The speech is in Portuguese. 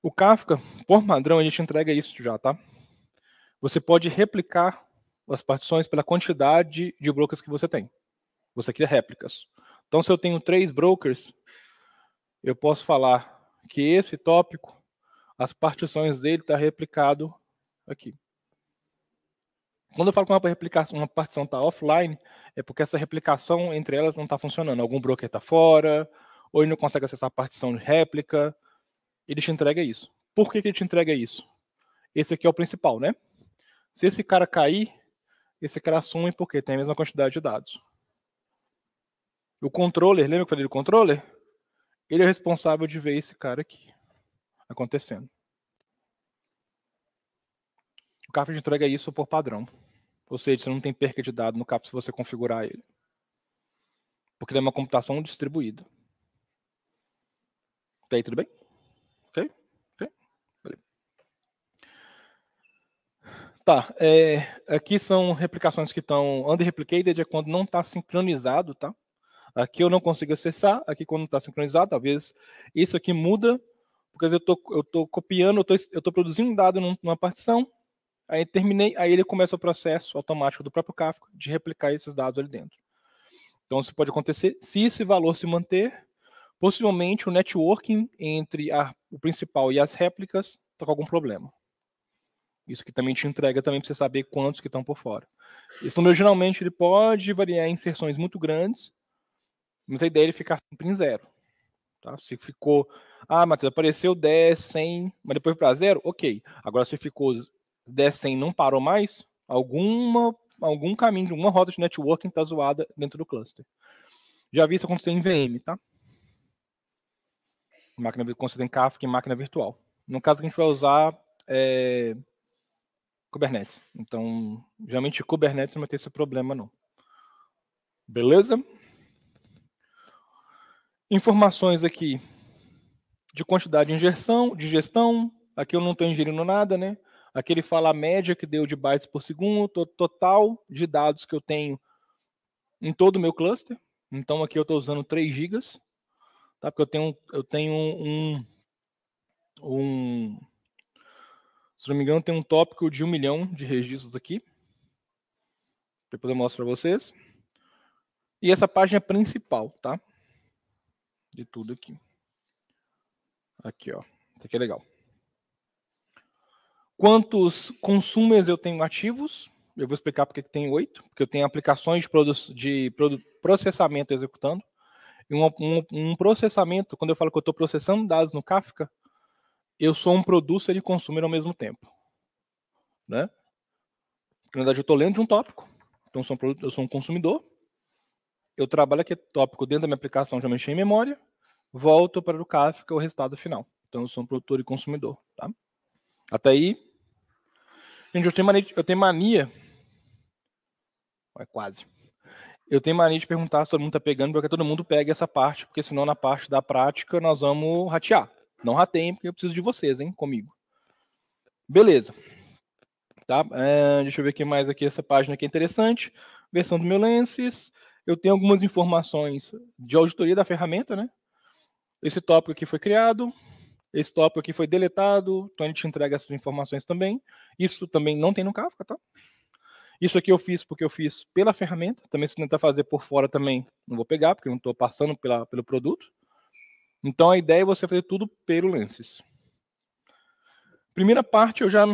O Kafka, por padrão, a gente entrega isso já, tá? Você pode replicar as partições pela quantidade de brokers que você tem. Você cria réplicas. Então, se eu tenho três brokers, eu posso falar que esse tópico, as partições dele está replicado aqui. Quando eu falo que uma, replicação, uma partição está offline, é porque essa replicação entre elas não está funcionando. Algum broker está fora, ou ele não consegue acessar a partição de réplica, ele te entrega isso. Por que, que ele te entrega isso? Esse aqui é o principal, né? Se esse cara cair, esse cara assume porque tem a mesma quantidade de dados. O controller, lembra que eu falei do controller? Ele é responsável de ver esse cara aqui acontecendo. O te entrega isso por padrão. Ou seja, você não tem perca de dados no CAPS se você configurar ele. Porque ele é uma computação distribuída. Tá aí, tudo bem? Ok? Ok? Tá. É, aqui são replicações que estão underreplicated, é quando não está sincronizado, tá? Aqui eu não consigo acessar, aqui quando está sincronizado, talvez isso aqui muda, porque eu tô, eu tô copiando, eu estou produzindo um dado numa partição, aí terminei, aí ele começa o processo automático do próprio Kafka de replicar esses dados ali dentro. Então isso pode acontecer se esse valor se manter, Possivelmente o networking entre a, o principal e as réplicas está com algum problema. Isso que também te entrega também para você saber quantos que estão por fora. Esse número geralmente ele pode variar em inserções muito grandes, mas a ideia é ficar sempre em zero. Tá? Se ficou, ah, Matheus, apareceu 10, 100, mas depois para zero, ok. Agora se ficou 10, 100 não parou mais, alguma, algum caminho, alguma rota de networking está zoada dentro do cluster. Já vi isso acontecer em VM, tá? máquina em Kafka em máquina virtual. No caso a gente vai usar é, Kubernetes. Então, geralmente Kubernetes não vai ter esse problema não. Beleza? Informações aqui de quantidade de injeção, de gestão. Aqui eu não estou ingerindo nada, né? Aqui ele fala a média que deu de bytes por segundo, total de dados que eu tenho em todo o meu cluster. Então aqui eu estou usando 3 gigas tá? Porque eu tenho, eu tenho um, um, se não me engano, tem um tópico de um milhão de registros aqui. Depois eu mostro para vocês. E essa página principal, tá? De tudo aqui. Aqui, ó. Isso aqui é legal. Quantos consumers eu tenho ativos? Eu vou explicar porque tem oito. Porque eu tenho aplicações de, produ de produ processamento executando um, um, um processamento, quando eu falo que eu estou processando dados no Kafka, eu sou um producer e consumer ao mesmo tempo. Né? Na verdade, eu estou lendo de um tópico. Então, eu sou, um produto, eu sou um consumidor. Eu trabalho aquele tópico dentro da minha aplicação, já mexi em memória. Volto para o Kafka, o resultado final. Então, eu sou um produtor e consumidor. Tá? Até aí. Gente, eu tenho mania. Eu tenho mania. É quase eu tenho mania de perguntar se todo mundo tá pegando, porque todo mundo pega essa parte, porque senão na parte da prática nós vamos ratear. Não rateiem, porque eu preciso de vocês, hein, comigo. Beleza. Tá? É, deixa eu ver o que mais aqui essa página aqui é interessante. Versão do meu Lenses. Eu tenho algumas informações de auditoria da ferramenta, né? Esse tópico aqui foi criado. Esse tópico aqui foi deletado. Então a gente entrega essas informações também. Isso também não tem no Kafka, tá? Isso aqui eu fiz porque eu fiz pela ferramenta. Também se tentar fazer por fora também não vou pegar, porque não estou passando pela, pelo produto. Então a ideia é você fazer tudo pelo Lenses. Primeira parte eu já